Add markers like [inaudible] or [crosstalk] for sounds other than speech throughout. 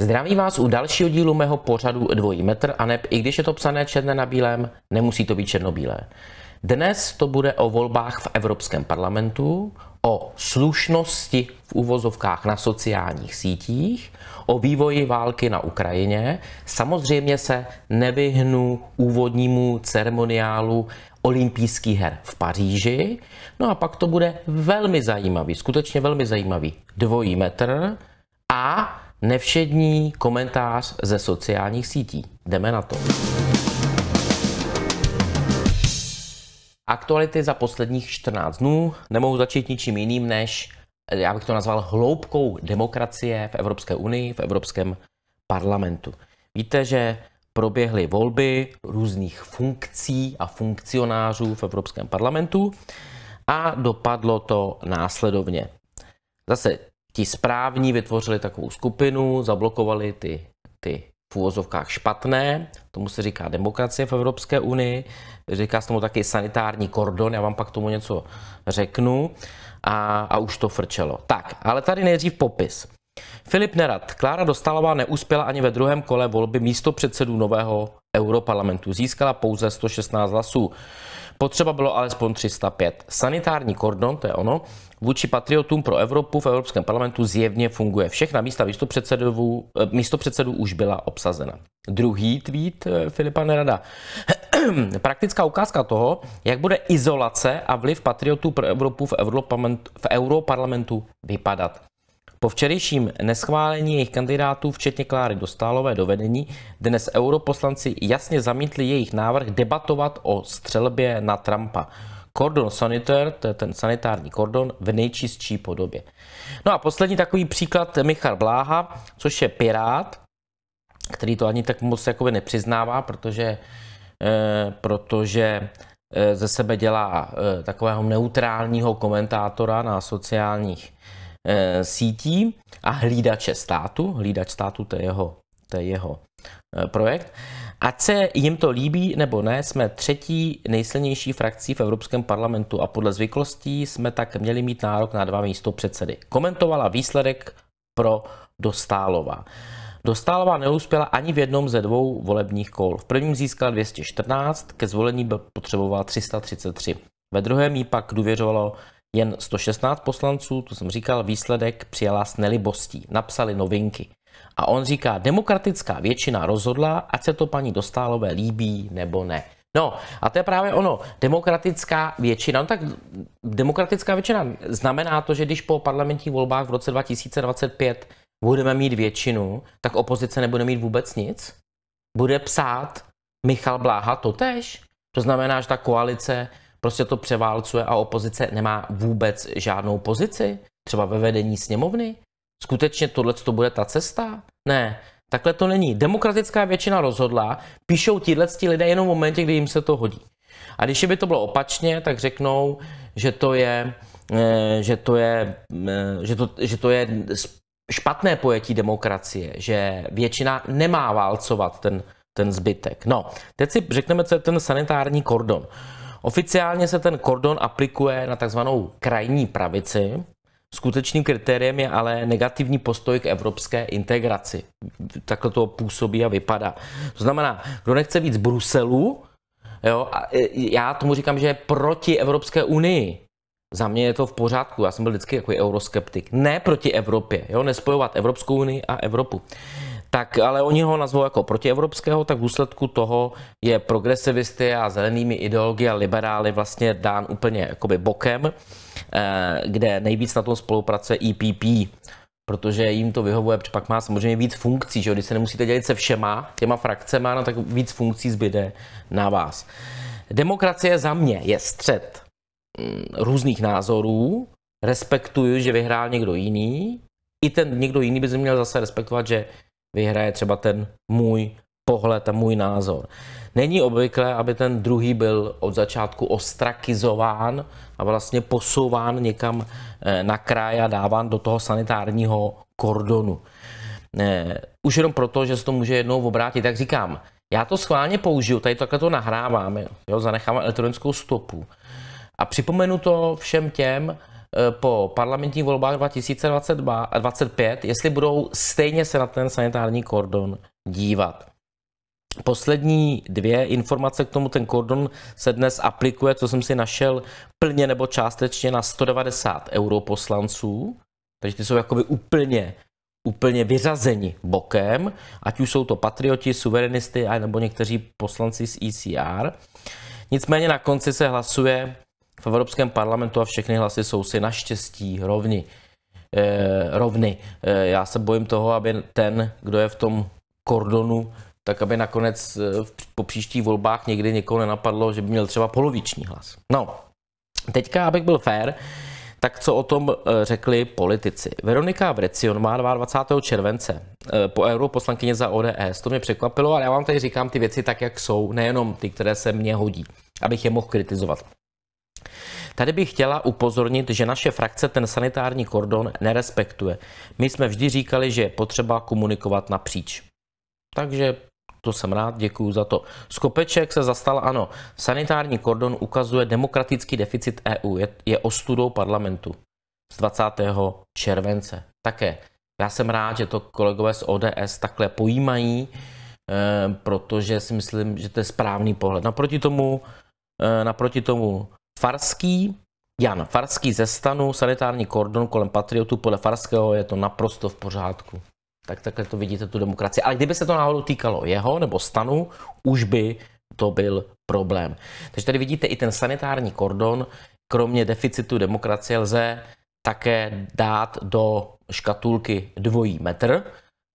Zdraví vás u dalšího dílu mého pořadu Dvojí metr a neb, i když je to psané černé na bílém, nemusí to být černobílé. Dnes to bude o volbách v Evropském parlamentu, o slušnosti v uvozovkách na sociálních sítích, o vývoji války na Ukrajině. Samozřejmě se nevyhnu úvodnímu ceremoniálu olympijských her v Paříži. No a pak to bude velmi zajímavý, skutečně velmi zajímavý dvojí metr a nevšední komentář ze sociálních sítí. Jdeme na to. Aktuality za posledních 14 dnů nemohu začít ničím jiným než, eh, já bych to nazval, hloubkou demokracie v Evropské unii, v Evropském parlamentu. Víte, že proběhly volby různých funkcí a funkcionářů v Evropském parlamentu a dopadlo to následovně. Zase ti správní vytvořili takovou skupinu, zablokovali ty, ty úvozovkách špatné, tomu se říká demokracie v Evropské unii, říká se tomu taky sanitární kordon, já vám pak tomu něco řeknu a, a už to frčelo. Tak, ale tady nejdřív popis. Filip Nerad, Klára Dostalová neuspěla ani ve druhém kole volby místo předsedů nového europarlamentu. Získala pouze 116 hlasů. Potřeba bylo alespoň 305. Sanitární kordon, to je ono, vůči patriotům pro Evropu v Evropském parlamentu zjevně funguje. Všechna místa místopředsedů, eh, místopředsedů už byla obsazena. Druhý tweet eh, Filipa Nerada. [clears throat] Praktická ukázka toho, jak bude izolace a vliv patriotů pro Evropu v, Europarlament, v Europarlamentu vypadat. Po včerejším neschválení jejich kandidátů, včetně Kláry Dostálové do vedení, dnes europoslanci jasně zamítli jejich návrh debatovat o střelbě na Trumpa. Kordon sanitér, to je ten sanitární kordon v nejčistší podobě. No a poslední takový příklad Michal Bláha, což je pirát, který to ani tak moc jakoby nepřiznává, protože, eh, protože eh, ze sebe dělá eh, takového neutrálního komentátora na sociálních sítí a hlídače státu. Hlídač státu to je jeho, to je jeho projekt. Ať se jim to líbí nebo ne, jsme třetí nejsilnější frakcí v Evropském parlamentu a podle zvyklostí jsme tak měli mít nárok na dva místo předsedy. Komentovala výsledek pro Dostálová. Dostálová neuspěla ani v jednom ze dvou volebních kol. V prvním získala 214, ke zvolení byl potřeboval 333. Ve druhém jí pak důvěřovalo jen 116 poslanců, to jsem říkal, výsledek přijala s nelibostí. Napsali novinky. A on říká, demokratická většina rozhodla, ať se to paní Dostálové líbí nebo ne. No a to je právě ono, demokratická většina. No tak demokratická většina znamená to, že když po parlamentních volbách v roce 2025 budeme mít většinu, tak opozice nebude mít vůbec nic. Bude psát Michal Bláha to tež. To znamená, že ta koalice prostě to převálcuje a opozice nemá vůbec žádnou pozici, třeba ve vedení sněmovny. Skutečně tohle to bude ta cesta? Ne, takhle to není. Demokratická většina rozhodla, píšou tí lidé jenom v momentě, kdy jim se to hodí. A když by to bylo opačně, tak řeknou, že to je, eh, že to je, eh, že to, že to je špatné pojetí demokracie, že většina nemá válcovat ten, ten zbytek. No, teď si řekneme, co je ten sanitární kordon. Oficiálně se ten kordon aplikuje na takzvanou krajní pravici, Skutečným kritériem je ale negativní postoj k evropské integraci. Takhle to působí a vypadá. To znamená, kdo nechce víc Bruselu, jo, a e, já tomu říkám, že je proti Evropské unii. Za mě je to v pořádku, já jsem byl vždycky jako euroskeptik. Ne proti Evropě, jo, nespojovat Evropskou unii a Evropu. Tak, ale oni ho nazvou jako protievropského, tak v důsledku toho je progresivisty a zelenými ideologie a liberály vlastně dán úplně jakoby bokem. Eh, kde nejvíc na tom spolupracuje EPP, protože jim to vyhovuje, protože pak má samozřejmě víc funkcí, že když se nemusíte dělit se všema těma frakcemi, no tak víc funkcí zbyde na vás. Demokracie za mě je střed mm, různých názorů, respektuju, že vyhrál někdo jiný, i ten někdo jiný by se měl zase respektovat, že vyhraje třeba ten můj pohled a můj názor. Není obvyklé, aby ten druhý byl od začátku ostrakizován a vlastně posouván někam eh, na kraj a dáván do toho sanitárního kordonu. Eh, už jenom proto, že se to může jednou obrátit. Tak říkám, já to schválně použiju, tady takhle to nahrávám, jo, zanechám elektronickou stopu. A připomenu to všem těm, eh, po parlamentních volbách 2022 a 2025, jestli budou stejně se na ten sanitární kordon dívat. Poslední dvě informace k tomu, ten kordon se dnes aplikuje, co jsem si našel, plně nebo částečně na 190 europoslanců, takže ty jsou jakoby úplně úplně vyřazeni bokem, ať už jsou to patrioti, suverenisty, nebo někteří poslanci z ECR. Nicméně na konci se hlasuje v Evropském parlamentu a všechny hlasy jsou si naštěstí rovni. E, rovny. E, já se bojím toho, aby ten, kdo je v tom kordonu, tak aby nakonec eh, po příštích volbách někdy někoho nenapadlo, že by měl třeba poloviční hlas. No, teďka, abych byl fair, tak co o tom eh, řekli politici? Veronika Vrecion má 22. července eh, po euro poslankyně za ODS. To mě překvapilo, ale já vám tady říkám ty věci tak, jak jsou, nejenom ty, které se mně hodí, abych je mohl kritizovat. Tady bych chtěla upozornit, že naše frakce ten sanitární kordon nerespektuje. My jsme vždy říkali, že je potřeba komunikovat napříč. Takže to jsem rád, děkuji za to. Skopeček se zastal, ano, sanitární kordon ukazuje demokratický deficit EU, je, je ostudou parlamentu z 20. července. Také, já jsem rád, že to kolegové z ODS takhle pojímají, e, protože si myslím, že to je správný pohled. Naproti tomu, e, naproti tomu Farský, Jan Farský ze stanu, sanitární kordon kolem Patriotu podle Farského je to naprosto v pořádku tak takhle to vidíte tu demokracii. Ale kdyby se to náhodou týkalo jeho nebo stanu, už by to byl problém. Takže tady vidíte i ten sanitární kordon, kromě deficitu demokracie lze také dát do škatulky dvojí metr,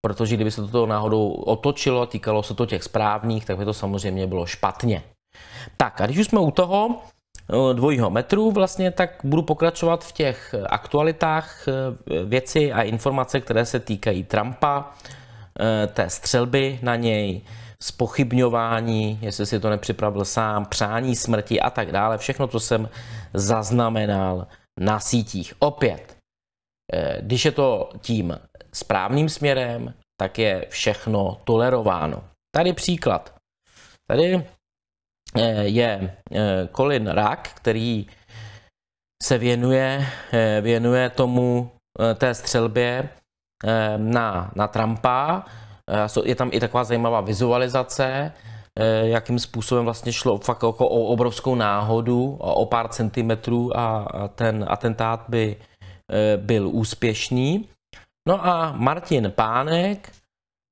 protože kdyby se to náhodou otočilo, týkalo se to těch správných, tak by to samozřejmě bylo špatně. Tak a když už jsme u toho, No, dvojího metru vlastně, tak budu pokračovat v těch aktualitách eh, věci a informace, které se týkají Trumpa, eh, té střelby na něj, spochybňování, jestli si to nepřipravil sám, přání smrti a tak dále. Všechno, co jsem zaznamenal na sítích. Opět, eh, když je to tím správným směrem, tak je všechno tolerováno. Tady příklad. Tady Eh, je eh, Colin Rack, který se věnuje, eh, věnuje tomu té střelbě na, na Trumpa. Je tam i taková zajímavá vizualizace, jakým způsobem vlastně šlo fakt jako o obrovskou náhodu, o pár centimetrů a ten atentát by byl úspěšný. No a Martin Pánek,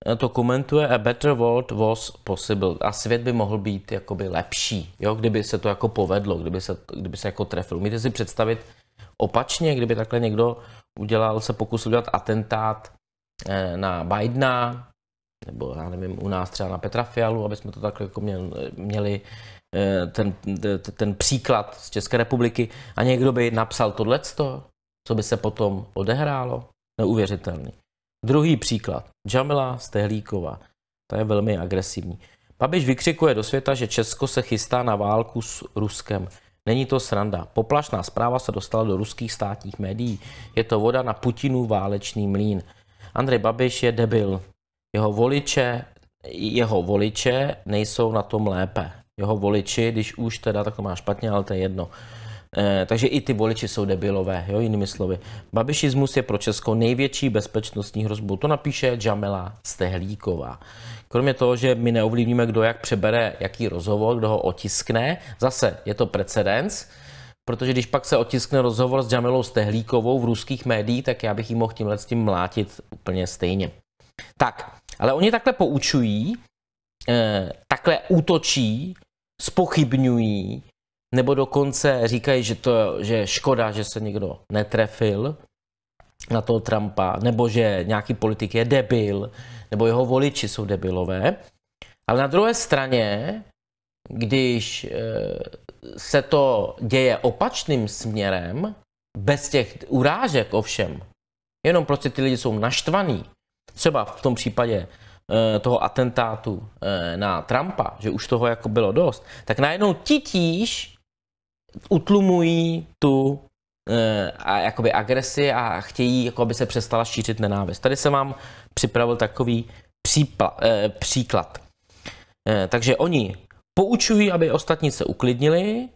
Eh, to komentuje a better world was possible. A svět by mohl být jakoby lepší, jo, kdyby se to jako povedlo, kdyby se, kdyby se jako trefil. Můžete si představit opačně, kdyby takhle někdo udělal, se pokusil udělat atentát eh, na Bidena, nebo já nevím, u nás třeba na Petra Fialu, aby jsme to takhle jako měli eh, ten, ten příklad z České republiky a někdo by napsal tohleto, co by se potom odehrálo, neuvěřitelný. Druhý příklad. Jamila Stehlíková. Ta je velmi agresivní. Babiš vykřikuje do světa, že Česko se chystá na válku s Ruskem. Není to sranda. Poplašná zpráva se dostala do ruských státních médií. Je to voda na Putinu válečný mlín. Andrej Babiš je debil. Jeho voliče, jeho voliče nejsou na tom lépe. Jeho voliči, když už teda tak to má špatně, ale to je jedno. Eh, takže i ty voliči jsou debilové, jo, jinými slovy. Babišismus je pro Česko největší bezpečnostní hrozbu. To napíše Jamela Stehlíková. Kromě toho, že my neovlivníme, kdo jak přebere jaký rozhovor, kdo ho otiskne, zase je to precedens, protože když pak se otiskne rozhovor s Jamelou Stehlíkovou v ruských médiích, tak já bych jí mohl tímhle s tím mlátit úplně stejně. Tak, ale oni takhle poučují, eh, takhle útočí, spochybňují, nebo dokonce říkají, že, to, že je škoda, že se někdo netrefil na toho Trumpa, nebo že nějaký politik je debil, nebo jeho voliči jsou debilové. Ale na druhé straně, když eh, se to děje opačným směrem, bez těch urážek ovšem, jenom prostě ty lidi jsou naštvaní, třeba v tom případě eh, toho atentátu eh, na Trumpa, že už toho jako bylo dost, tak najednou titíž utlumují tu eh, a jakoby agresi a chtějí, jako aby se přestala šířit nenávist. Tady jsem vám připravil takový přípla, eh, příklad. Eh, takže oni poučují, aby ostatní se uklidnili,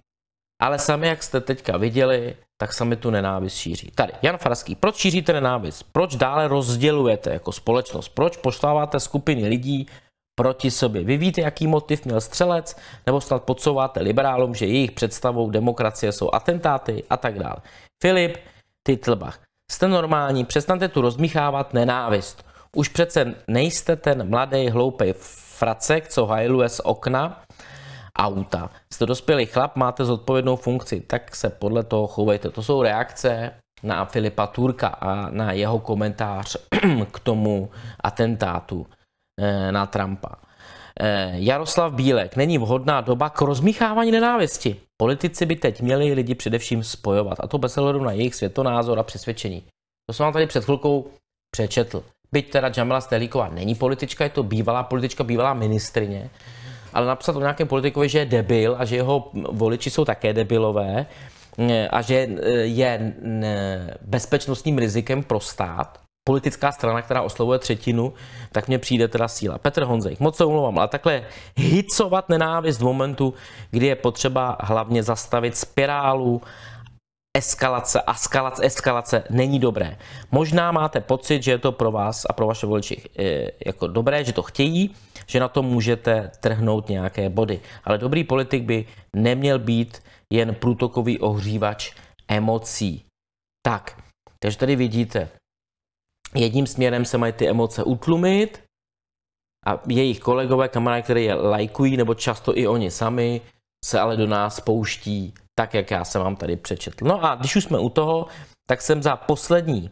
ale sami, jak jste teďka viděli, tak sami tu nenávist šíří. Tady, Jan Farský, proč šíříte nenávist? Proč dále rozdělujete jako společnost? Proč poštáváte skupiny lidí proti sobě. Vy víte, jaký motiv měl střelec, nebo snad podsouváte liberálům, že jejich představou demokracie jsou atentáty a tak dále. Filip Titlbach. Jste normální, přestaňte tu rozmíchávat nenávist. Už přece nejste ten mladý hloupý fracek, co hajluje z okna auta. Jste dospělý chlap, máte zodpovědnou funkci, tak se podle toho chovejte. To jsou reakce na Filipa Turka a na jeho komentář [clears throat] k tomu atentátu. Eh, na Trumpa. Eh, Jaroslav Bílek, není vhodná doba k rozmíchávání nenávisti. Politici by teď měli lidi především spojovat, a to bez hledu na jejich světonázor a přesvědčení. To jsem vám tady před chvilkou přečetl. Byť teda Jamila Stelíková není politička, je to bývalá politička, bývalá ministrině, ale napsat o nějakém politikovi, že je debil a že jeho voliči jsou také debilové eh, a že je bezpečnostním rizikem pro stát, politická strana, která oslovuje třetinu, tak mně přijde teda síla. Petr Honzejk, moc se omlouvám, ale takhle hicovat nenávist v momentu, kdy je potřeba hlavně zastavit spirálu eskalace, eskalace, eskalace není dobré. Možná máte pocit, že je to pro vás a pro vaše voliči eh, jako dobré, že to chtějí, že na to můžete trhnout nějaké body. Ale dobrý politik by neměl být jen průtokový ohřívač emocí. Tak, takže tady vidíte, jedním směrem se mají ty emoce utlumit a jejich kolegové, kamarádi, které je lajkují, nebo často i oni sami, se ale do nás pouští tak, jak já jsem vám tady přečetl. No a když už jsme u toho, tak jsem za poslední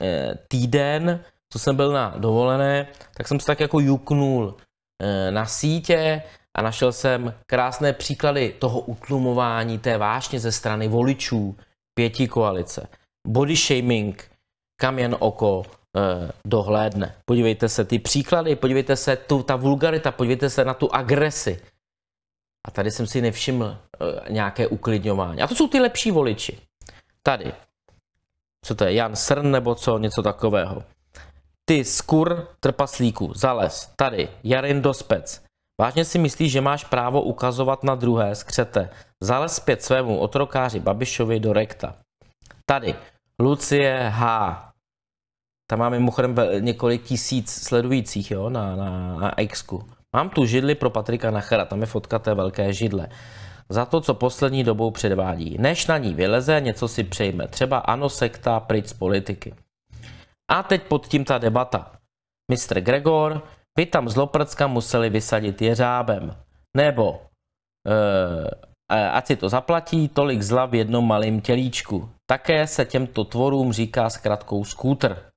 eh, týden, co jsem byl na dovolené, tak jsem se tak jako juknul eh, na sítě a našel jsem krásné příklady toho utlumování té vášně ze strany voličů pěti koalice. Body shaming, kam jen oko eh, dohlédne. Podívejte se ty příklady, podívejte se tu, ta vulgarita, podívejte se na tu agresi. A tady jsem si nevšiml eh, nějaké uklidňování. A to jsou ty lepší voliči. Tady. Co to je? Jan Srn nebo co? Něco takového. Ty skur trpaslíku zales. Tady. Jarin Dospec. Vážně si myslíš, že máš právo ukazovat na druhé skřete. Zales zpět svému otrokáři Babišovi do rekta. Tady. Lucie H. Tam má mimochodem několik tisíc sledujících jo, na, na, na Xku. Mám tu židli pro Patrika Nachera, tam je fotka té velké židle. Za to, co poslední dobou předvádí. Než na ní vyleze, něco si přejme. Třeba ano sekta, pryč z politiky. A teď pod tím ta debata. Mr. Gregor, by tam z Loprcka museli vysadit jeřábem. Nebo e, ať si to zaplatí, tolik zla v jednom malém tělíčku. Také se těmto tvorům říká zkrátkou skútr.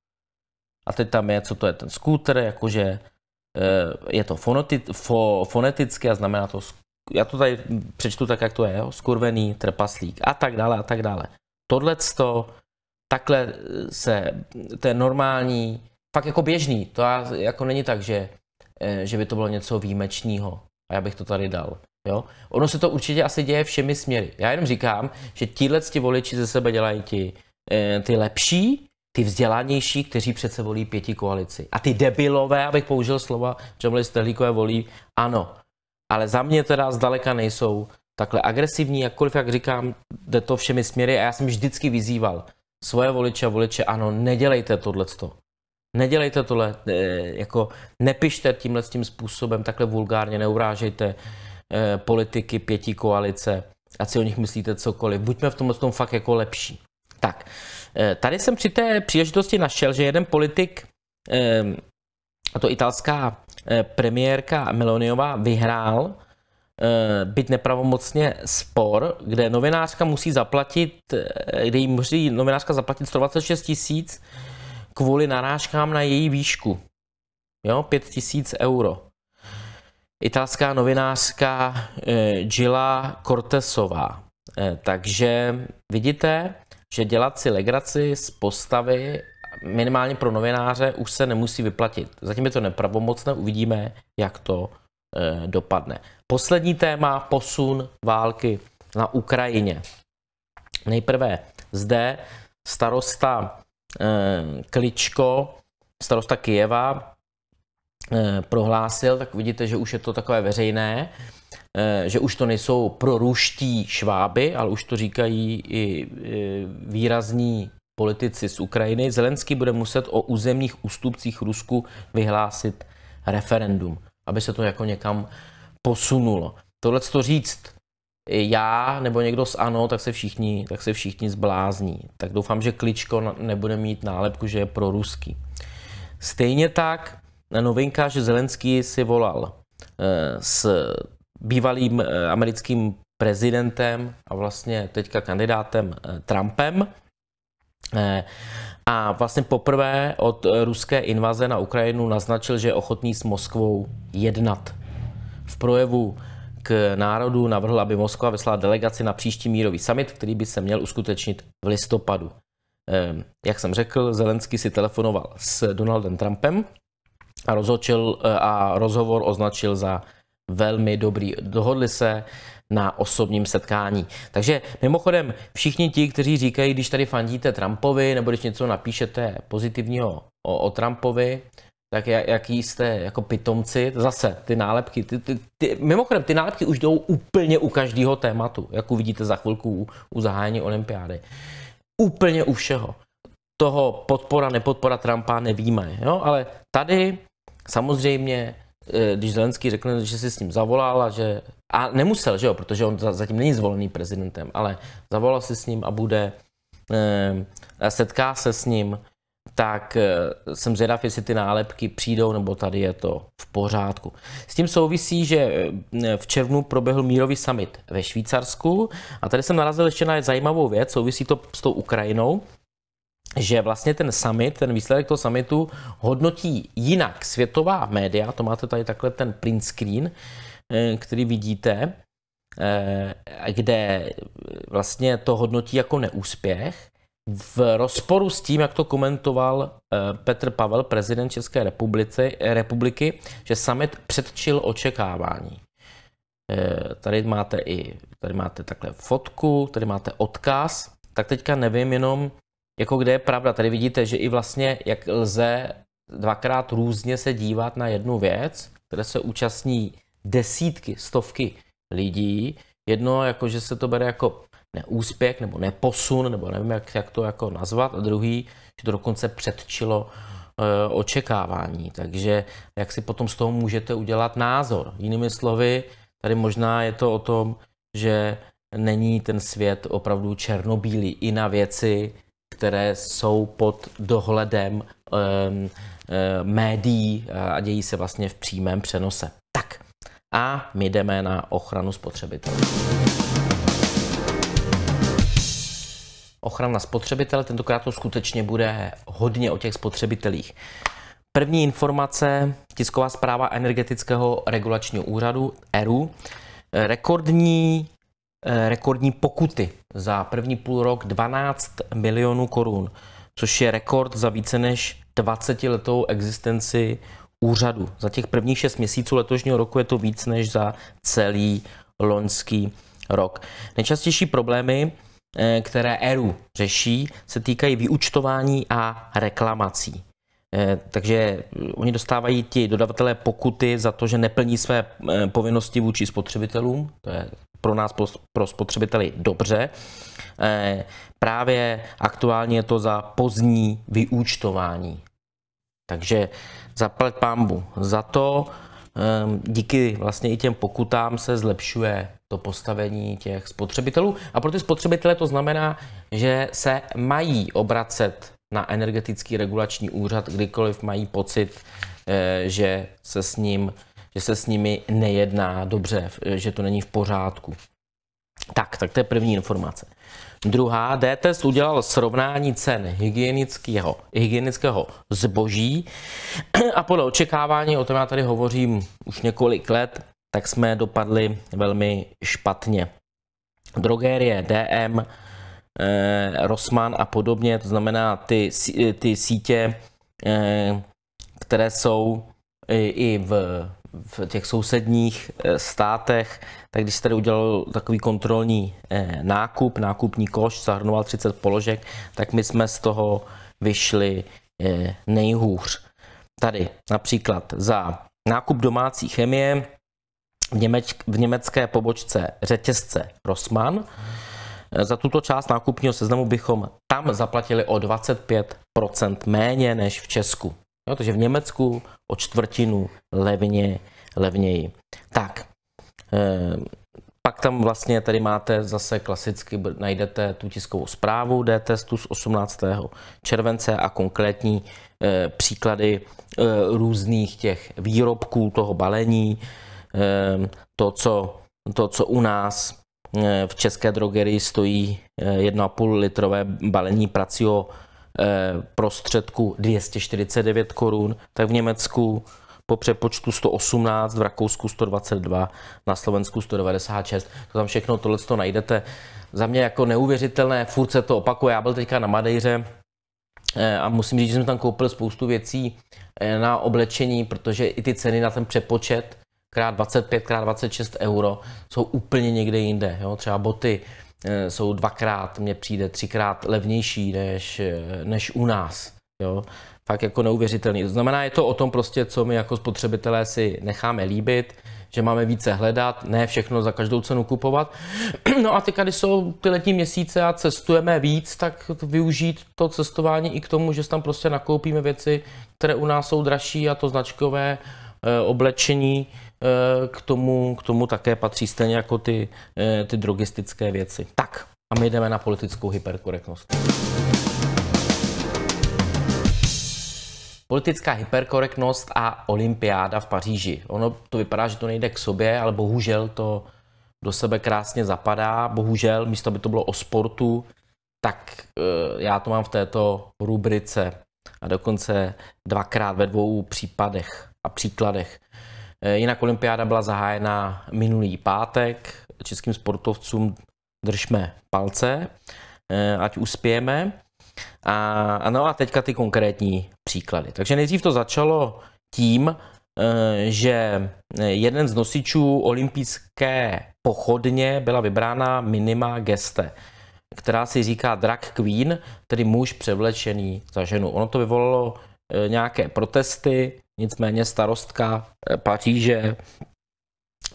A teď tam je, co to je ten skútr, jakože eh, je to fonoti- fo- foneticky a znamená to, já to tady přečtu tak, jak to je, jo? skurvený trpaslík a tak dále a tak dále. Tohle to, takhle eh, se, to je normální, fakt jako běžný, to já, jako není tak, že, eh, že by to bylo něco výjimečného a já bych to tady dal. Jo? Ono se to určitě asi děje všemi směry. Já jenom říkám, že tíhle ti voliči ze sebe dělají ti, e, ty lepší, ty vzdělanější, kteří přece volí pěti koalici. A ty debilové, abych použil slova byli Stehlíkové, volí ano. Ale za mě teda zdaleka nejsou takhle agresivní, jakkoliv, jak říkám, jde to všemi směry a já jsem vždycky vyzýval svoje voliče a voliče, ano, nedělejte tohle. Nedělejte tohle, e, jako nepište tímhle tím způsobem, takhle vulgárně, neurážejte. Eh, politiky pětí koalice, a si o nich myslíte cokoliv. Buďme v tomhle tom fakt jako lepší. Tak, eh, tady jsem při té příležitosti našel, že jeden politik, eh, a to italská premiérka Meloniová, vyhrál být nepravomocně spor, kde novinářka musí zaplatit, kde jí musí novinářka zaplatit 126 tisíc kvůli narážkám na její výšku. Jo, 5 tisíc euro italská novinářka eh, Gila Cortesová. Eh, takže vidíte, že dělat si legraci z postavy minimálně pro novináře už se nemusí vyplatit. Zatím je to nepravomocné, uvidíme, jak to eh, dopadne. Poslední téma, posun války na Ukrajině. Nejprve zde starosta Kličko, starosta Kijeva, Eh, prohlásil, tak vidíte, že už je to takové veřejné, eh, že už to nejsou proruští šváby, ale už to říkají i výrazní politici z Ukrajiny. Zelenský bude muset o územních ústupcích Rusku vyhlásit referendum, aby se to jako někam posunulo. Tohle to říct já nebo někdo z ANO, tak se všichni, tak se všichni zblázní. Tak doufám, že Kličko nebude mít nálepku, že je proruský. Stejně tak novinka, že Zelenský si volal eh, s bývalým eh, americkým prezidentem a vlastně teďka kandidátem eh, Trumpem. A vlastně poprvé od ruské invaze na Ukrajinu naznačil, že je ochotný s Moskvou jednat. V projevu k národu navrhl, aby Moskva vyslala delegaci na příští mírový summit, který by se měl uskutečnit v listopadu. Jak jsem řekl, Zelenský si telefonoval s Donaldem Trumpem a rozhodčil eh, a rozhovor označil za velmi dobrý. Dohodli se na osobním setkání. Takže mimochodem, všichni ti, kteří říkají, když tady fandíte Trumpovi, nebo když něco napíšete pozitivního o, o Trumpovi, tak jaký jste jako pitomci, zase ty nálepky, ty, ty, ty, mimochodem ty nálepky už jdou úplně u každého tématu, jak uvidíte za chvilku u, u zahájení olympiády. Úplně u všeho toho podpora, nepodpora Trumpa nevíme. Jo? Ale tady samozřejmě, eh, když Zelenský řekne, že si s ním zavolal a že... A nemusel, že jo, protože on zatím není zvolený prezidentem, ale zavolal si s ním a bude... Eh, setká se s ním, tak eh, jsem zvědav, jestli ty nálepky přijdou, nebo tady je to v pořádku. S tím souvisí, že v červnu proběhl mírový summit ve Švýcarsku a tady jsem narazil ještě na zajímavou věc, souvisí to s tou Ukrajinou že vlastně ten summit, ten výsledek toho summitu hodnotí jinak světová média, to máte tady takhle ten print screen, eh, který vidíte, eh, kde vlastně to hodnotí jako neúspěch, v rozporu s tím, jak to komentoval eh, Petr Pavel, prezident České republiky, republiky že summit předčil očekávání. Tady máte i tady máte takhle fotku, tady máte odkaz, tak teďka nevím jenom, jako kde je pravda. Tady vidíte, že i vlastně, jak lze dvakrát různě se dívat na jednu věc, které se účastní desítky, stovky lidí. Jedno, jako že se to bere jako neúspěch nebo neposun, nebo nevím, jak, jak to jako nazvat, a druhý, že to dokonce předčilo e, očekávání. Takže jak si potom z toho můžete udělat názor. Jinými slovy, tady možná je to o tom, že není ten svět opravdu černobílý i na věci, které jsou pod dohledem um, médií a dějí se vlastně v přímém přenose. Tak a my jdeme na ochranu spotřebitelů. Ochrana spotřebitele, tentokrát to skutečně bude hodně o těch spotřebitelích. První informace, tisková zpráva energetického regulačního úřadu ERU. Rekordní Eh, rekordní pokuty za první půl rok 12 milionů korun, což je rekord za více než 20 letou existenci úřadu. Za těch prvních 6 měsíců letošního roku je to víc než za celý loňský rok. Nejčastější problémy, eh, které ERU řeší, se týkají vyučtování a reklamací. Eh, takže oni dostávají ti dodavatelé pokuty za to, že neplní své povinnosti vůči spotřebitelům, to je pro nás, pro spotřebiteli, dobře. Eh, právě aktuálně je to za pozdní vyúčtování. Takže zaplet pámbu za to, ehm, díky vlastně i těm pokutám se zlepšuje to postavení těch spotřebitelů. A pro ty spotřebitele to znamená, že se mají obracet na energetický regulační úřad, kdykoliv mají pocit, eh, že se s ním že se s nimi nejedná dobře, že to není v pořádku. Tak, tak to je první informace. Druhá, DTS udělal srovnání cen hygienického, hygienického zboží [clears throat] a podle očekávání, o tom já tady hovořím už několik let, tak jsme dopadli velmi špatně. Drogerie, DM, eh, Rosman a podobně, to znamená ty, eh, ty sítě, eh, které jsou i, eh, i v v těch sousedních eh, státech, tak když jste tady udělal takový kontrolní eh, nákup, nákupní koš, zahrnoval 30 položek, tak my jsme z toho vyšli eh, nejhůř. Tady například za nákup domácí chemie v, Němeč, v německé pobočce řetězce Rossmann. Za tuto část nákupního seznamu bychom tam zaplatili o 25 méně než v Česku. Jo, no, takže v Německu o čtvrtinu levně, levněji. Tak, e, pak tam vlastně tady máte zase klasicky, najdete tu tiskovou zprávu D-testu z 18. července a konkrétní e, příklady e, různých těch výrobků toho balení, e, to, co, to, co u nás v české drogerii stojí 1,5 litrové balení pracio Eh, prostředku 249 korun, tak v Německu po přepočtu 118, v Rakousku 122, na Slovensku 196. To tam všechno tohle to najdete. Za mě jako neuvěřitelné, furt se to opakuje. Já byl teďka na Madejře eh, a musím říct, že jsem tam koupil spoustu věcí eh, na oblečení, protože i ty ceny na ten přepočet krát 25, krát 26 euro jsou úplně někde jinde. Jo? Třeba boty Eh, jsou dvakrát, mně přijde třikrát levnější než, eh, než u nás. Jo? Fakt jako neuvěřitelný. To znamená, je to o tom prostě, co my jako spotřebitelé si necháme líbit, že máme více hledat, ne všechno za každou cenu kupovat. [clears throat] No a teď, když jsou ty letní měsíce a cestujeme víc, tak využít to cestování i k tomu, že tam prostě nakoupíme věci, které u nás jsou dražší a to značkové eh, oblečení Eh, k tomu, k tomu také patří stejně jako ty, eh, ty drogistické věci. Tak, a my jdeme na politickou hyperkorektnost. Politická hyperkorektnost a olympiáda v Paříži. Ono to vypadá, že to nejde k sobě, ale bohužel to do sebe krásně zapadá. Bohužel, místo by to bylo o sportu, tak eh, já to mám v této rubrice a dokonce dvakrát ve dvou případech a příkladech. Eh, jinak olympiáda byla zahájena minulý pátek. Českým sportovcům držme palce, eh, ať uspějeme. A, a no a teďka ty konkrétní příklady. Takže nejdřív to začalo tím, eh, že jeden z nosičů olympijské pochodně byla vybrána Minima Geste, která si říká drag queen, tedy muž převlečený za ženu. Ono to vyvolalo nějaké protesty, Nicméně starostka eh, Paříže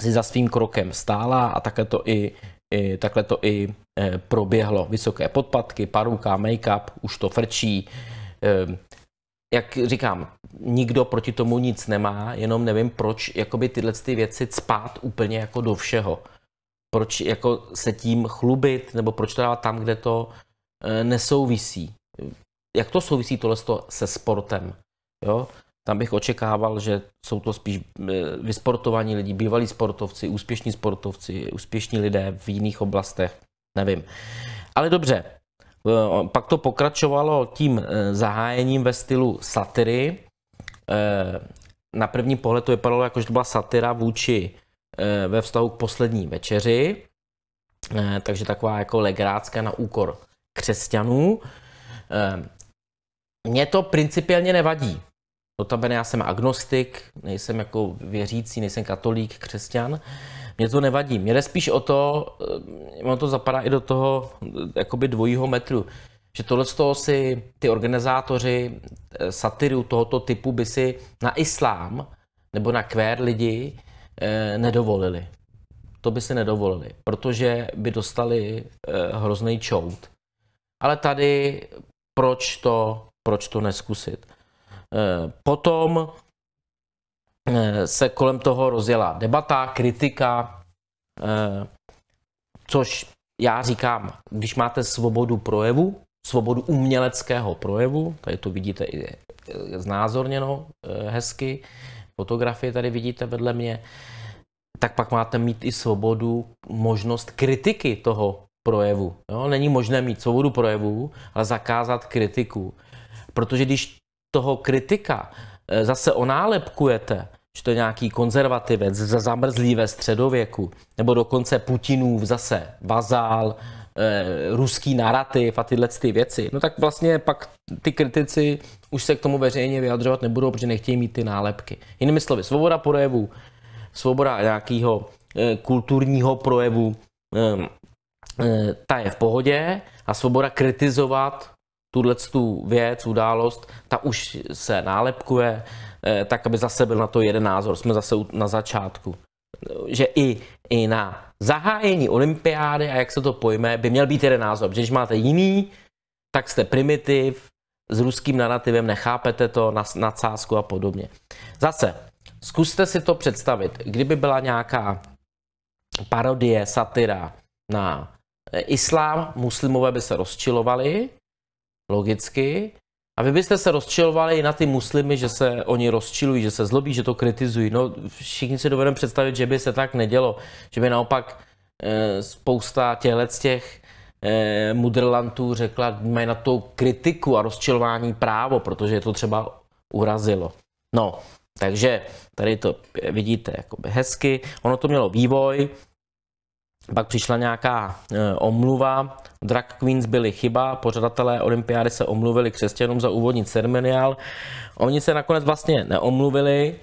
si za svým krokem stála a takhle to i, i, takhle to i eh, proběhlo. Vysoké podpatky, paruka, make-up, už to frčí. Ehm, jak říkám, nikdo proti tomu nic nemá, jenom nevím, proč jakoby tyhle ty věci spát úplně jako do všeho. Proč jako se tím chlubit, nebo proč to dávat tam, kde to eh, nesouvisí. Jak to souvisí tohle se sportem? Jo? Tam bych očekával, že jsou to spíš eh, vysportovaní lidi, bývalí sportovci, úspěšní sportovci, úspěšní lidé v jiných oblastech, nevím. Ale dobře, eh, pak to pokračovalo tím eh, zahájením ve stylu satiry. Na první pohled to vypadalo jako, že to byla satira vůči ve vztahu k poslední večeři, takže taková jako legrácka na úkor křesťanů. Mně to principiálně nevadí, Notabene já jsem agnostik, nejsem jako věřící, nejsem katolík, křesťan. Mně to nevadí. Mně jde spíš o to, eh, ono to zapadá i do toho eh, jakoby dvojího metru, že tohle z toho si ty organizátoři eh, satiru tohoto typu by si na islám nebo na kvér lidi eh, nedovolili. To by si nedovolili, protože by dostali eh, hrozný čout. Ale tady proč to, proč to neskusit? Eh, potom eh, se kolem toho rozjela debata, kritika, eh, což já říkám, když máte svobodu projevu, svobodu uměleckého projevu, tady to vidíte i znázorněno hezky, fotografie tady vidíte vedle mě, tak pak máte mít i svobodu, možnost kritiky toho projevu. Jo? Není možné mít svobodu projevu, ale zakázat kritiku. Protože když toho kritika eh, zase onálepkujete, že to je nějaký konzervativec, zamrzlý ve středověku, nebo dokonce Putinův zase vazál, eh, ruský narrativ a tyhle ty věci, no tak vlastně pak ty kritici už se k tomu veřejně vyjadřovat nebudou, protože nechtějí mít ty nálepky. Jinými slovy, svoboda projevu, svoboda nějakého eh, kulturního projevu, ehm, ta je v pohodě a svoboda kritizovat tuhle tu věc, událost, ta už se nálepkuje, eh, tak aby zase byl na to jeden názor. Jsme zase na začátku. Že i, i na zahájení olympiády a jak se to pojme, by měl být jeden názor. Protože když máte jiný, tak jste primitiv, s ruským narrativem nechápete to, na, na cásku a podobně. Zase, zkuste si to představit, kdyby byla nějaká parodie, satira na eh, islám, muslimové by se rozčilovali, logicky. A vy byste se rozčilovali i na ty muslimy, že se oni rozčilují, že se zlobí, že to kritizují. No, všichni si dovedeme představit, že by se tak nedělo. Že by naopak e, spousta těchto těch e, mudrlantů řekla, mají na to kritiku a rozčilování právo, protože je to třeba urazilo. No, takže tady to vidíte jakoby hezky. Ono to mělo vývoj, pak přišla nějaká e, omluva, drag queens byly chyba, pořadatelé olympiády se omluvili křesťanům za úvodní ceremoniál. Oni se nakonec vlastně neomluvili,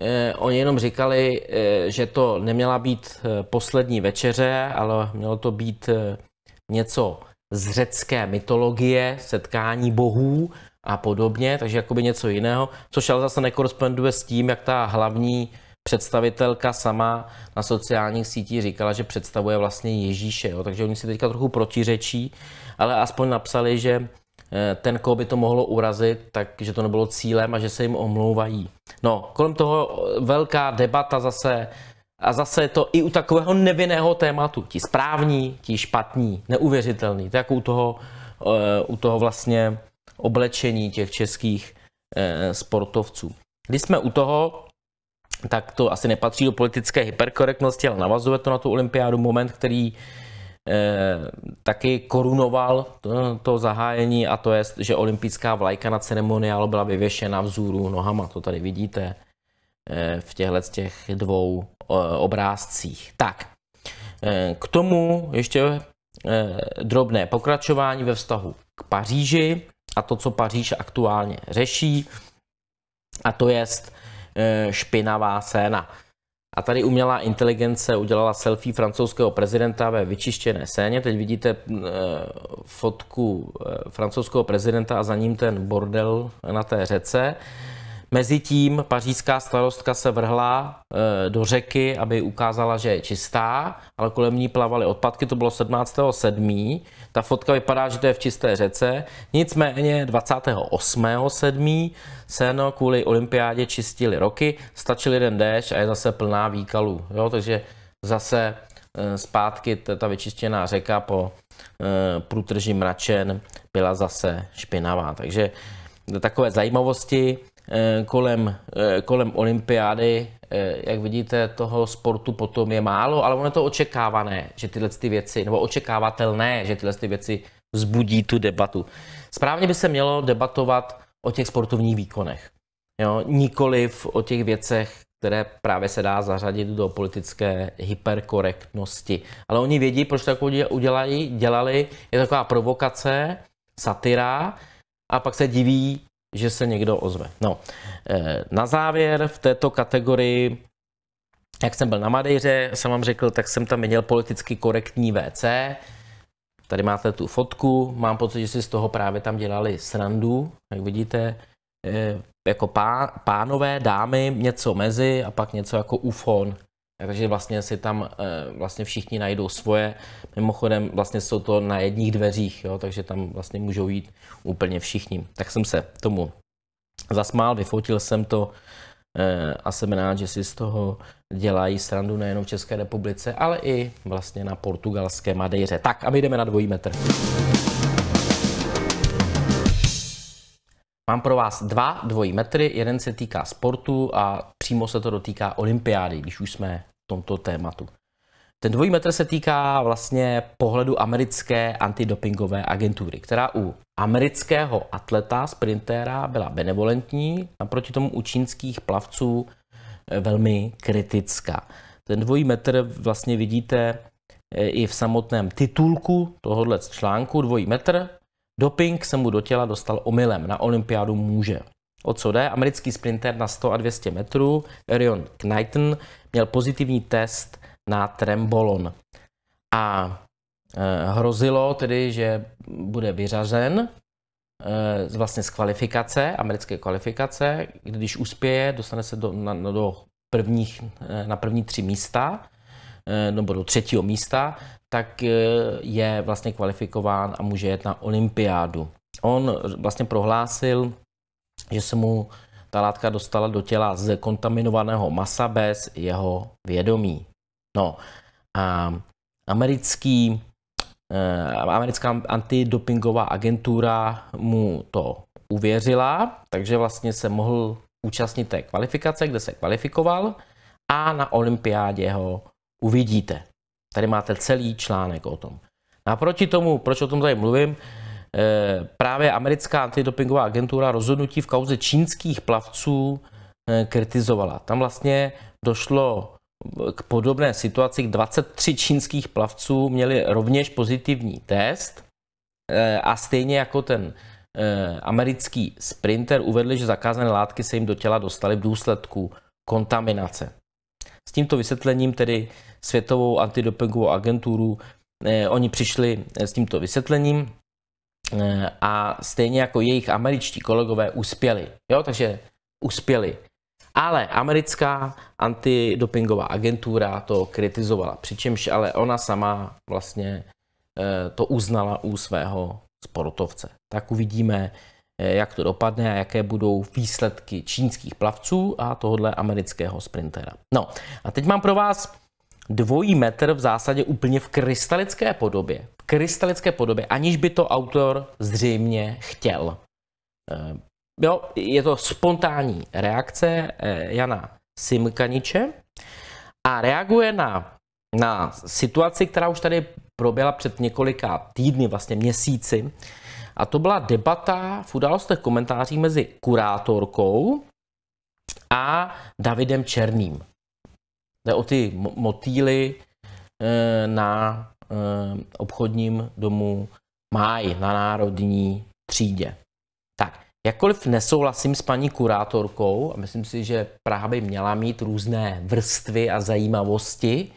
e, oni jenom říkali, e, že to neměla být e, poslední večeře, ale mělo to být něco z řecké mytologie, setkání bohů a podobně, takže jakoby něco jiného, což ale zase nekoresponduje s tím, jak ta hlavní představitelka sama na sociálních sítích říkala, že představuje vlastně Ježíše, jo? takže oni si teďka trochu protiřečí, ale aspoň napsali, že eh, ten, koho by to mohlo urazit, takže to nebylo cílem a že se jim omlouvají. No, kolem toho eh, velká debata zase a zase je to i u takového nevinného tématu. Ti správní, ti špatní, neuvěřitelný. tak jako u toho, eh, u toho vlastně oblečení těch českých sportovců. Když jsme u toho, tak to asi nepatří do politické hyperkorektnosti, ale navazuje to na tu olympiádu moment, který eh, taky korunoval to, to zahájení a to je, že olympijská vlajka na ceremoniálu byla vyvěšena vzůru nohama, to tady vidíte eh, v těchto těch dvou eh, obrázcích. Tak, eh, k tomu ještě eh, drobné pokračování ve vztahu k Paříži a to, co Paříž aktuálně řeší, a to jest Eh, špinavá scéna. A tady umělá inteligence udělala selfie francouzského prezidenta ve vyčištěné scéně. Teď vidíte eh, fotku eh, francouzského prezidenta a za ním ten bordel na té řece. Mezitím pařížská starostka se vrhla eh, do řeky, aby ukázala, že je čistá, ale kolem ní plavaly odpadky, to bylo 17.7. Ta fotka vypadá, že to je v čisté řece. Nicméně 28.7. seno kvůli olympiádě čistili roky, stačil jeden déšť a je zase plná výkalů. Jo, takže zase eh, zpátky ta vyčištěná řeka po eh, průtrži mračen byla zase špinavá. Takže takové zajímavosti. Eh, kolem, eh, kolem olympiády, eh, jak vidíte, toho sportu potom je málo, ale ono je to očekávané, že tyhle ty věci, nebo očekávatelné, že tyhle ty věci vzbudí tu debatu. Správně by se mělo debatovat o těch sportovních výkonech, jo? nikoliv o těch věcech, které právě se dá zařadit do politické hyperkorektnosti. Ale oni vědí, proč takovou udělají, dělali. Je to taková provokace, satyra, a pak se diví, že se někdo ozve. No, eh, na závěr v této kategorii jak jsem byl na Madejře, jsem vám řekl, tak jsem tam měl politicky korektní WC. Tady máte tu fotku, mám pocit, že si z toho právě tam dělali srandu, jak vidíte, eh, jako pánové, dámy, něco mezi a pak něco jako ufon. Takže vlastně si tam eh, vlastně všichni najdou svoje. Mimochodem vlastně jsou to na jedních dveřích, jo, takže tam vlastně můžou jít úplně všichni. Tak jsem se tomu zasmál, vyfotil jsem to eh, a jsem rád, že si z toho dělají srandu nejenom v České republice, ale i vlastně na portugalské Madejře. Tak a my jdeme na dvojí metr. Mám pro vás dva dvojí metry, jeden se týká sportu a přímo se to dotýká olympiády, když už jsme v tomto tématu. Ten dvojí metr se týká vlastně pohledu americké antidopingové agentury, která u amerického atleta, sprintéra byla benevolentní a proti tomu u čínských plavců eh, velmi kritická. Ten dvojí metr vlastně vidíte eh, i v samotném titulku tohohle článku, dvojí metr, Doping se mu do těla dostal omylem, na olympiádu může. O co jde? Americký sprinter na 100 a 200 metrů, Erion Knighton, měl pozitivní test na trembolon. A e, hrozilo tedy, že bude vyřazen e, vlastně z kvalifikace, americké kvalifikace. Když uspěje, dostane se do, na, do prvních, eh, na první tři místa, nebo do třetího místa, tak eh, je vlastně kvalifikován a může jet na olympiádu. On vlastně prohlásil, že se mu ta látka dostala do těla z kontaminovaného masa bez jeho vědomí. No a americký, eh, americká antidopingová agentura mu to uvěřila, takže vlastně se mohl účastnit té kvalifikace, kde se kvalifikoval a na olympiádě ho uvidíte. Tady máte celý článek o tom. Naproti no tomu, proč o tom tady mluvím, eh, právě americká antidopingová agentura rozhodnutí v kauze čínských plavců eh, kritizovala. Tam vlastně došlo k podobné situaci, k 23 čínských plavců měli rovněž pozitivní test eh, a stejně jako ten americký sprinter uvedli, že zakázané látky se jim do těla dostaly v důsledku kontaminace. S tímto vysvětlením tedy světovou antidopingovou agenturu, eh, oni přišli eh, s tímto vysvětlením eh, a stejně jako jejich američtí kolegové uspěli. Jo, takže uspěli. Ale americká antidopingová agentura to kritizovala, přičemž ale ona sama vlastně to uznala u svého sportovce. Tak uvidíme, jak to dopadne a jaké budou výsledky čínských plavců a tohohle amerického sprintera. No a teď mám pro vás dvojí metr v zásadě úplně v krystalické podobě. V krystalické podobě, aniž by to autor zřejmě chtěl. Eh, jo, je to spontánní reakce eh, Jana Simkaniče a reaguje na, na situaci, která už tady proběhla před několika týdny, vlastně měsíci. A to byla debata v událostech komentáří mezi kurátorkou a Davidem Černým. Jde o ty motýly eh, na eh, obchodním domu Máj na národní třídě. Tak, jakkoliv nesouhlasím s paní kurátorkou, a myslím si, že Praha by měla mít různé vrstvy a zajímavosti,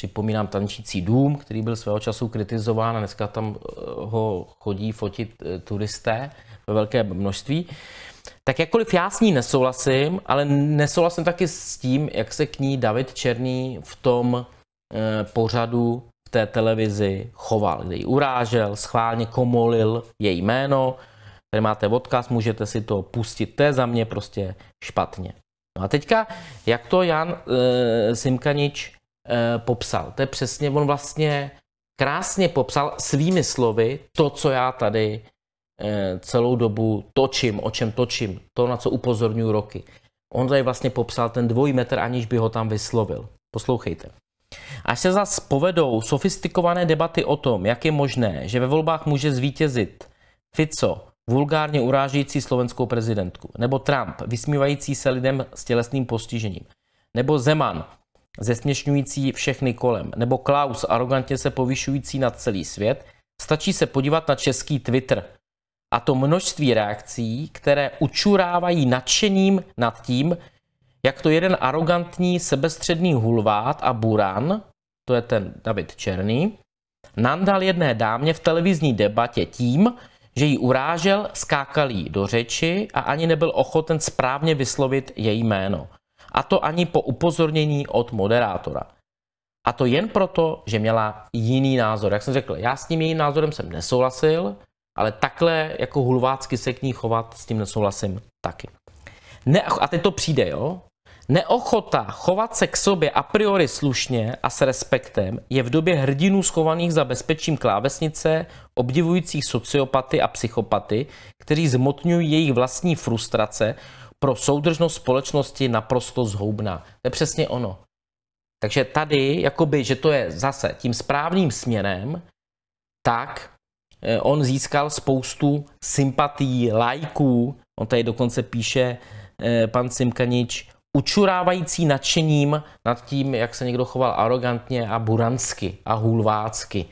připomínám tančící dům, který byl svého času kritizován a dneska tam eh, ho chodí fotit turisté ve velké množství, tak jakkoliv já s ní nesouhlasím, ale nesouhlasím taky s tím, jak se k ní David Černý v tom eh, pořadu v té televizi choval, kde ji urážel, schválně komolil její jméno. Tady máte odkaz, můžete si to pustit, to je za mě prostě špatně. No a teďka, jak to Jan e, Simkanič e, popsal, to je přesně, on vlastně krásně popsal svými slovy to, co já tady Eh, celou dobu točím, o čem točím, to, na co upozorňuji roky. On tady vlastně popsal ten dvojí metr, aniž by ho tam vyslovil. Poslouchejte. Až se zas povedou sofistikované debaty o tom, jak je možné, že ve volbách může zvítězit Fico, vulgárně urážející slovenskou prezidentku, nebo Trump, vysmívající se lidem s tělesným postižením, nebo Zeman, zesměšňující všechny kolem, nebo Klaus, arrogantně se povyšující nad celý svět, stačí se podívat na český Twitter – a to množství reakcí, které učurávají nadšením nad tím, jak to jeden arrogantní sebestředný hulvát a buran, to je ten David Černý, nandal jedné dámě v televizní debatě tím, že ji urážel, skákal jí do řeči a ani nebyl ochoten správně vyslovit její jméno. A to ani po upozornění od moderátora. A to jen proto, že měla jiný názor. Jak jsem řekl, já s tím jejím názorem jsem nesouhlasil, ale takhle jako hulvácky se k ní chovat, s tím nesouhlasím taky. Ne, a teď to přijde, jo? Neochota chovat se k sobě a priori slušně a s respektem je v době hrdinů schovaných za bezpečím klávesnice, obdivujících sociopaty a psychopaty, kteří zmotňují jejich vlastní frustrace, pro soudržnost společnosti naprosto zhoubná. To je přesně ono. Takže tady, jakoby, že to je zase tím správným směrem, tak Eh, on získal spoustu sympatí, lajků, on tady dokonce píše eh, pan Simkanič, učurávající nadšením nad tím, jak se někdo choval arrogantně a buransky a hulvácky.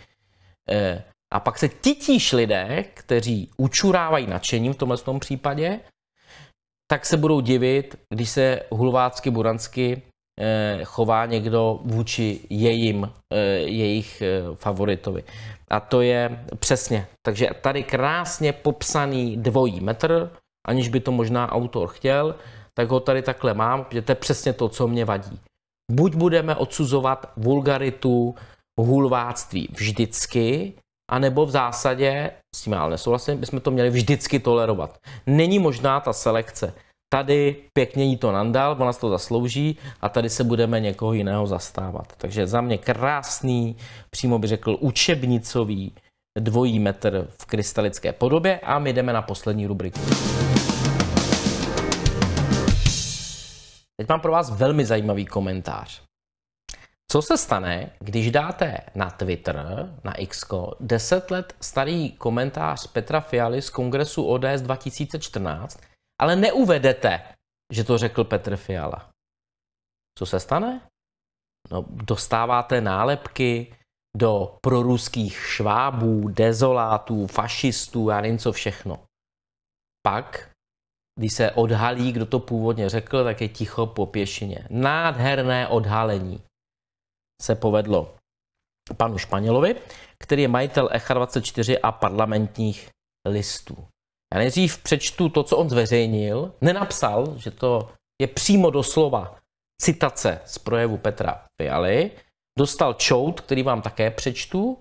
Eh, a pak se titíž lidé, kteří učurávají nadšením v tomhle tom případě, tak se budou divit, když se hulvácky, buransky Eh, chová někdo vůči jejím, eh, jejich eh, favoritovi. A to je přesně. Takže tady krásně popsaný dvojí metr, aniž by to možná autor chtěl, tak ho tady takhle mám, protože to je přesně to, co mě vadí. Buď budeme odsuzovat vulgaritu, hulváctví vždycky, anebo v zásadě, s tím já nesouhlasím, bychom to měli vždycky tolerovat. Není možná ta selekce. Tady pěkně jí to nandal, ona to zaslouží a tady se budeme někoho jiného zastávat. Takže za mě krásný, přímo bych řekl učebnicový dvojí metr v krystalické podobě a my jdeme na poslední rubriku. Teď mám pro vás velmi zajímavý komentář. Co se stane, když dáte na Twitter, na X, 10 let starý komentář Petra Fialy z kongresu ODS 2014, ale neuvedete, že to řekl Petr Fiala. Co se stane? No, dostáváte nálepky do proruských švábů, dezolátů, fašistů, já nevím co všechno. Pak, když se odhalí, kdo to původně řekl, tak je ticho po pěšině. Nádherné odhalení se povedlo panu Španělovi, který je majitel Echa 24 a parlamentních listů. Já nejdřív přečtu to, co on zveřejnil. Nenapsal, že to je přímo doslova citace z projevu Petra Fialy. Dostal čout, který vám také přečtu.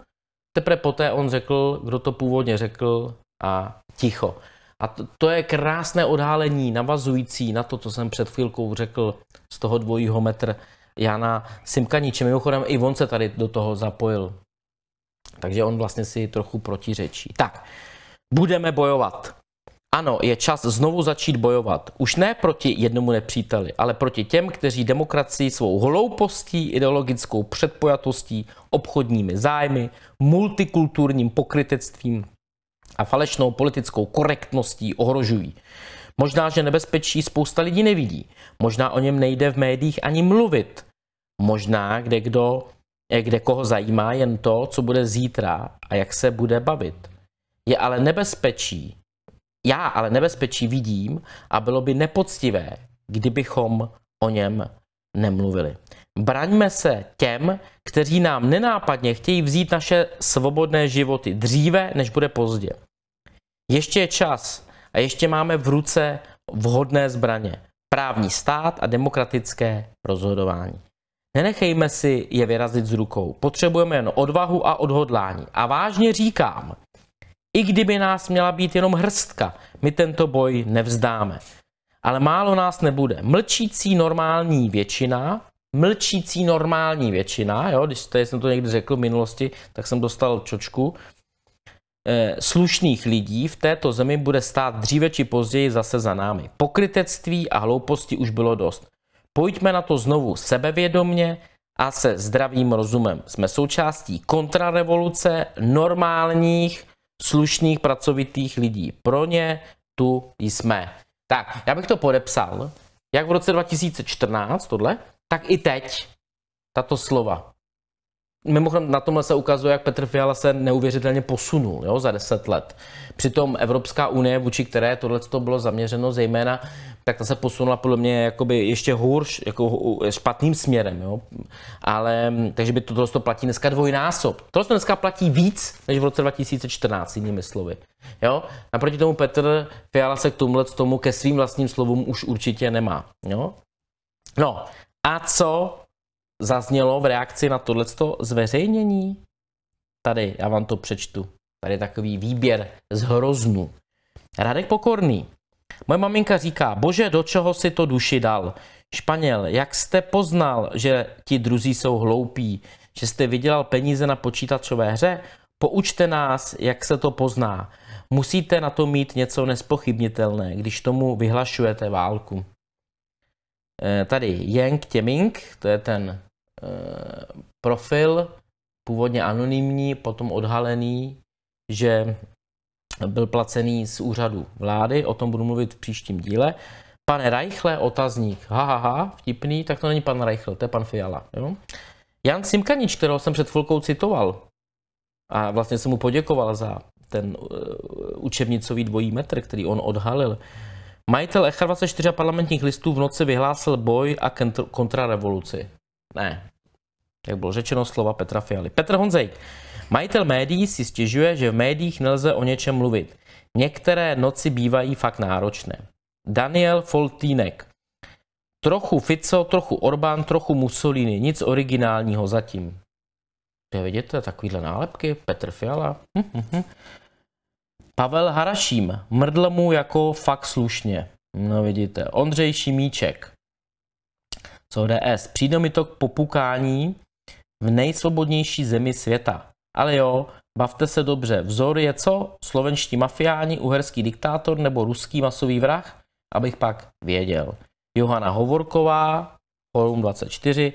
Teprve poté on řekl, kdo to původně řekl a ticho. A to, to je krásné odhálení, navazující na to, co jsem před chvilkou řekl z toho dvojího metr Jana Simkaníče. Mimochodem i on se tady do toho zapojil. Takže on vlastně si trochu protiřečí. Tak, budeme bojovat. Ano, je čas znovu začít bojovat. Už ne proti jednomu nepříteli, ale proti těm, kteří demokracii svou hloupostí, ideologickou předpojatostí, obchodními zájmy, multikulturním pokrytectvím a falešnou politickou korektností ohrožují. Možná, že nebezpečí spousta lidí nevidí. Možná o něm nejde v médiích ani mluvit. Možná, kde, kdo, kde koho zajímá jen to, co bude zítra a jak se bude bavit je ale nebezpečí. Já ale nebezpečí vidím a bylo by nepoctivé, kdybychom o něm nemluvili. Braňme se těm, kteří nám nenápadně chtějí vzít naše svobodné životy dříve, než bude pozdě. Ještě je čas a ještě máme v ruce vhodné zbraně. Právní stát a demokratické rozhodování. Nenechejme si je vyrazit z rukou. Potřebujeme jen odvahu a odhodlání. A vážně říkám, i kdyby nás měla být jenom hrstka, my tento boj nevzdáme. Ale málo nás nebude. Mlčící normální většina, mlčící normální většina, jo, když to, jsem to někdy řekl v minulosti, tak jsem dostal čočku, eh, slušných lidí v této zemi bude stát dříve či později zase za námi. Pokrytectví a hlouposti už bylo dost. Pojďme na to znovu sebevědomně a se zdravým rozumem. Jsme součástí kontrarevoluce normálních, slušných, pracovitých lidí. Pro ně tu jsme. Tak, já bych to podepsal, jak v roce 2014, tohle, tak i teď, tato slova. Mimochodem na tomhle se ukazuje, jak Petr Fiala se neuvěřitelně posunul jo, za deset let. Přitom Evropská unie, vůči které tohle bylo zaměřeno zejména, tak ta se posunula podle mě jakoby ještě hůř, jako špatným směrem. Jo. Ale, takže by tohle to platí dneska dvojnásob. Tohle dneska platí víc než v roce 2014, jinými slovy. Jo? Naproti tomu Petr Fiala se k tomhle tomu ke svým vlastním slovům už určitě nemá. Jo? No a co zaznělo v reakci na tohleto zveřejnění? Tady, já vám to přečtu. Tady je takový výběr z hroznu. Radek Pokorný. Moje maminka říká, bože, do čeho si to duši dal? Španěl, jak jste poznal, že ti druzí jsou hloupí? Že jste vydělal peníze na počítačové hře? Poučte nás, jak se to pozná. Musíte na to mít něco nespochybnitelné, když tomu vyhlašujete válku. Eh, tady Yang Těmink, to je ten Eh, profil, původně anonymní, potom odhalený, že byl placený z úřadu vlády, o tom budu mluvit v příštím díle. Pane Reichle, otazník, hahaha, ha, ha, vtipný, tak to není pan Reichl, to je pan Fiala. Jo? Jan Simkanič, kterého jsem před chvilkou citoval, a vlastně jsem mu poděkoval za ten uh, učebnicový dvojí metr, který on odhalil. Majitel Echa 24 parlamentních listů v noci vyhlásil boj a kontrarevoluci. Ne. Jak bylo řečeno, slova Petra Fialy. Petr Honzejk. Majitel médií si stěžuje, že v médiích nelze o něčem mluvit. Některé noci bývají fakt náročné. Daniel Foltínek. Trochu Fico, trochu Orbán, trochu Mussolini. Nic originálního zatím. Kde vidíte takovýhle nálepky? Petr Fiala. Hm, hm, hm. Pavel Haraším. Mrdl mu jako fakt slušně. No vidíte. Ondřej Šimíček z ODS. Přijde mi to k popukání v nejsvobodnější zemi světa. Ale jo, bavte se dobře, vzor je co? Slovenští mafiáni, uherský diktátor nebo ruský masový vrah? Abych pak věděl. Johana Hovorková, Forum 24,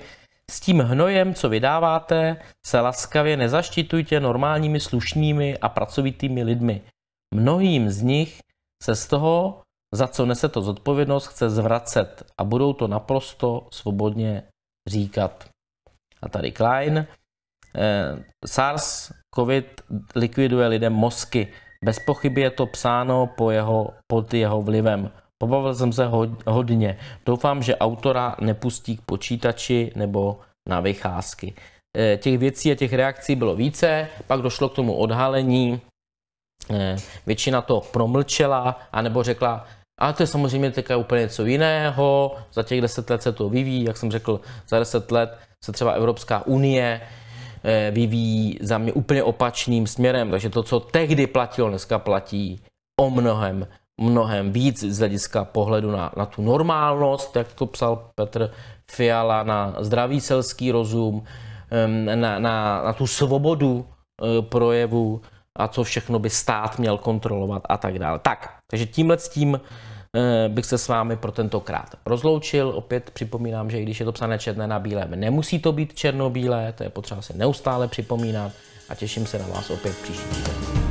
s tím hnojem, co vydáváte, se laskavě nezaštitujte normálními slušnými a pracovitými lidmi. Mnohým z nich se z toho za co nese to zodpovědnost, chce zvracet a budou to naprosto svobodně říkat. A tady Klein. Eh, SARS COVID likviduje lidem mozky. Bez pochyby je to psáno po jeho, pod jeho vlivem. Pobavil jsem se hodně. Doufám, že autora nepustí k počítači nebo na vycházky. Eh, těch věcí a těch reakcí bylo více, pak došlo k tomu odhalení, eh, většina to promlčela, anebo řekla, a to je samozřejmě teďka úplně něco jiného. Za těch deset let se to vyvíjí, jak jsem řekl, za deset let se třeba Evropská unie eh, vyvíjí za mě úplně opačným směrem. Takže to, co tehdy platilo, dneska platí o mnohem, mnohem víc z hlediska pohledu na, na tu normálnost, jak to psal Petr Fiala, na zdravý selský rozum, na, na, na tu svobodu eh, projevu, a co všechno by stát měl kontrolovat a tak dále. Tak, takže tímhle s tím eh, bych se s vámi pro tentokrát rozloučil. Opět připomínám, že i když je to psané černé na bílém, nemusí to být černobílé, to je potřeba se neustále připomínat a těším se na vás opět příští týden.